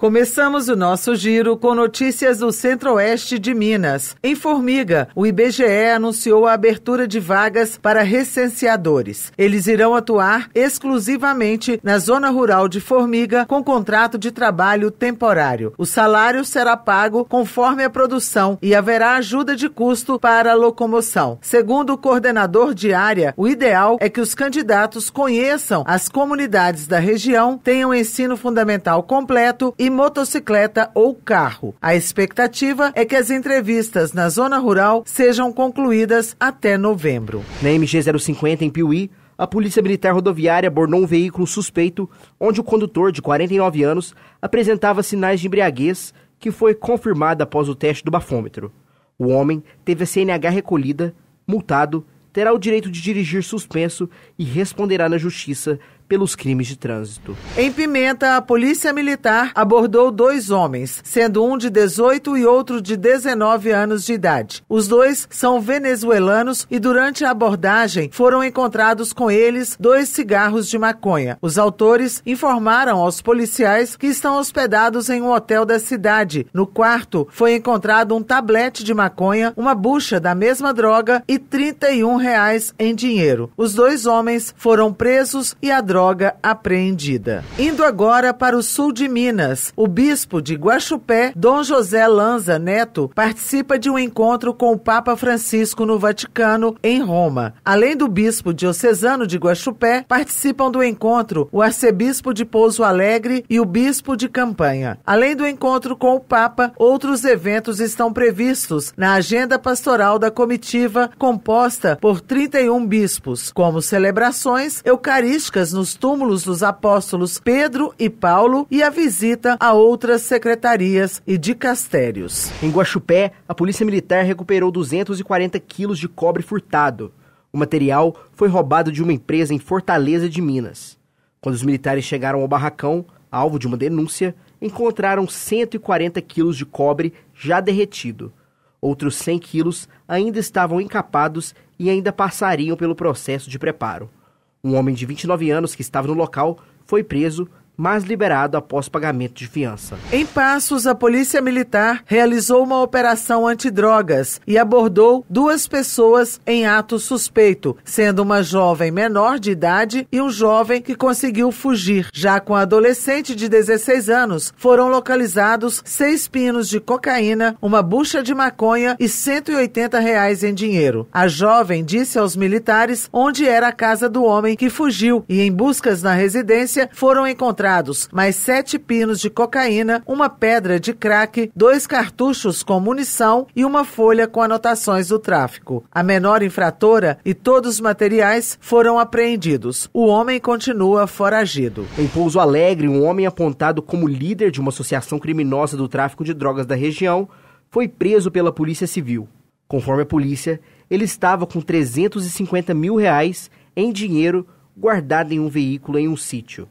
Começamos o nosso giro com notícias do Centro-Oeste de Minas. Em Formiga, o IBGE anunciou a abertura de vagas para recenseadores. Eles irão atuar exclusivamente na zona rural de Formiga com contrato de trabalho temporário. O salário será pago conforme a produção e haverá ajuda de custo para a locomoção. Segundo o coordenador de área, o ideal é que os candidatos conheçam as comunidades da região, tenham ensino fundamental completo e motocicleta ou carro. A expectativa é que as entrevistas na zona rural sejam concluídas até novembro. Na MG 050 em Piuí, a Polícia Militar Rodoviária abordou um veículo suspeito onde o condutor, de 49 anos, apresentava sinais de embriaguez que foi confirmada após o teste do bafômetro. O homem teve a CNH recolhida, multado, terá o direito de dirigir suspenso e responderá na justiça pelos crimes de trânsito. Em Pimenta, a Polícia Militar abordou dois homens, sendo um de 18 e outro de 19 anos de idade. Os dois são venezuelanos e durante a abordagem foram encontrados com eles dois cigarros de maconha. Os autores informaram aos policiais que estão hospedados em um hotel da cidade. No quarto foi encontrado um tablete de maconha, uma bucha da mesma droga e 31 reais em dinheiro. Os dois homens foram presos e a droga droga apreendida. Indo agora para o sul de Minas, o bispo de Guaxupé, Dom José Lanza Neto, participa de um encontro com o Papa Francisco no Vaticano, em Roma. Além do bispo diocesano de Guaxupé, participam do encontro o arcebispo de Pouso Alegre e o bispo de Campanha. Além do encontro com o Papa, outros eventos estão previstos na agenda pastoral da comitiva, composta por 31 bispos, como celebrações eucarísticas os túmulos dos apóstolos Pedro e Paulo e a visita a outras secretarias e de castérios. Em Guaxupé, a Polícia Militar recuperou 240 quilos de cobre furtado. O material foi roubado de uma empresa em Fortaleza de Minas. Quando os militares chegaram ao barracão, alvo de uma denúncia, encontraram 140 quilos de cobre já derretido. Outros 100 quilos ainda estavam encapados e ainda passariam pelo processo de preparo. Um homem de 29 anos que estava no local foi preso mas liberado após pagamento de fiança. Em Passos, a Polícia Militar realizou uma operação antidrogas e abordou duas pessoas em ato suspeito, sendo uma jovem menor de idade e um jovem que conseguiu fugir. Já com a adolescente de 16 anos, foram localizados seis pinos de cocaína, uma bucha de maconha e 180 reais em dinheiro. A jovem disse aos militares onde era a casa do homem que fugiu e, em buscas na residência, foram encontrados encontrados mais sete pinos de cocaína, uma pedra de crack, dois cartuchos com munição e uma folha com anotações do tráfico. A menor infratora e todos os materiais foram apreendidos. O homem continua foragido. Em Pouso Alegre, um homem apontado como líder de uma associação criminosa do tráfico de drogas da região foi preso pela Polícia Civil. Conforme a polícia, ele estava com 350 mil reais em dinheiro guardado em um veículo em um sítio.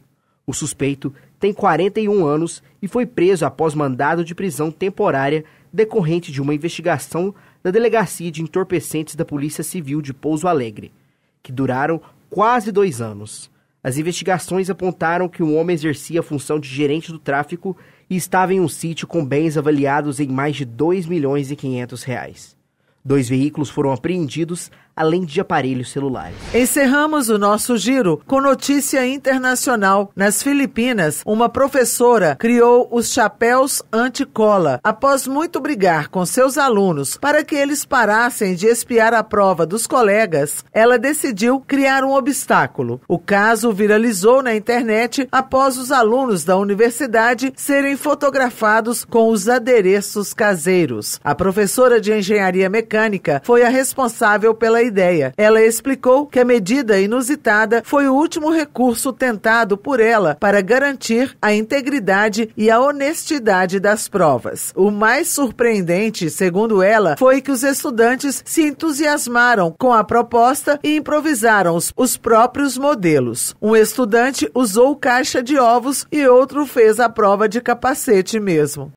O suspeito tem 41 anos e foi preso após mandado de prisão temporária decorrente de uma investigação da Delegacia de Entorpecentes da Polícia Civil de Pouso Alegre, que duraram quase dois anos. As investigações apontaram que o homem exercia a função de gerente do tráfico e estava em um sítio com bens avaliados em mais de 2 milhões e 500 reais. Dois veículos foram apreendidos além de aparelhos celulares. Encerramos o nosso giro com notícia internacional. Nas Filipinas, uma professora criou os chapéus anti cola. após muito brigar com seus alunos para que eles parassem de espiar a prova dos colegas. Ela decidiu criar um obstáculo. O caso viralizou na internet após os alunos da universidade serem fotografados com os adereços caseiros. A professora de engenharia mecânica foi a responsável pela ideia. Ela explicou que a medida inusitada foi o último recurso tentado por ela para garantir a integridade e a honestidade das provas. O mais surpreendente, segundo ela, foi que os estudantes se entusiasmaram com a proposta e improvisaram os, os próprios modelos. Um estudante usou caixa de ovos e outro fez a prova de capacete mesmo.